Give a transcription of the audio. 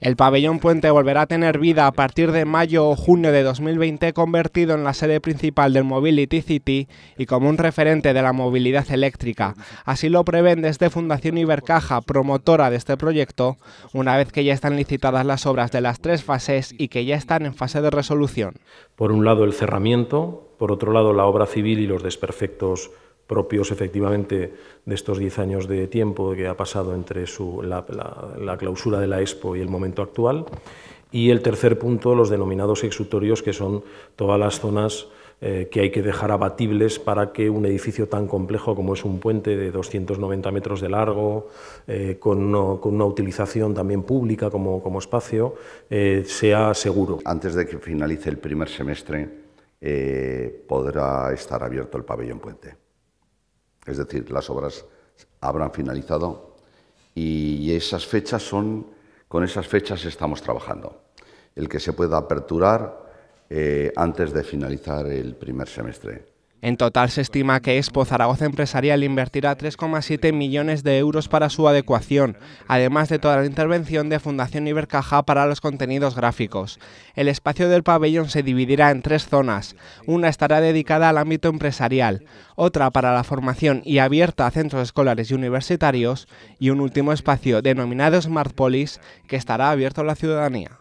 El pabellón puente volverá a tener vida a partir de mayo o junio de 2020 convertido en la sede principal del Mobility City y como un referente de la movilidad eléctrica. Así lo prevén desde Fundación Ibercaja, promotora de este proyecto, una vez que ya están licitadas las obras de las tres fases y que ya están en fase de resolución. Por un lado el cerramiento, por otro lado la obra civil y los desperfectos propios efectivamente de estos 10 años de tiempo que ha pasado entre la, clausura de la expo y el momento actual. Y el tercer punto, los denominados exutorios, que son todas las zonas eh, que hay que dejar abatibles para que un edificio tan complejo como es un puente de 290 metros de largo, eh, con, una utilización también pública como, espacio, eh, sea seguro. Antes de que finalice el primer semestre, podrá estar abierto el pabellón puente es decir, las obras habrán finalizado y esas fechas son, con esas fechas estamos trabajando. El que se pueda aperturar eh, antes de finalizar el primer semestre. En total se estima que Expo Zaragoza Empresarial invertirá 3,7 millones de euros para su adecuación, además de toda la intervención de Fundación Ibercaja para los contenidos gráficos. El espacio del pabellón se dividirá en tres zonas. Una estará dedicada al ámbito empresarial, otra para la formación y abierta a centros escolares y universitarios, y un último espacio denominado Smart que estará abierto a la ciudadanía.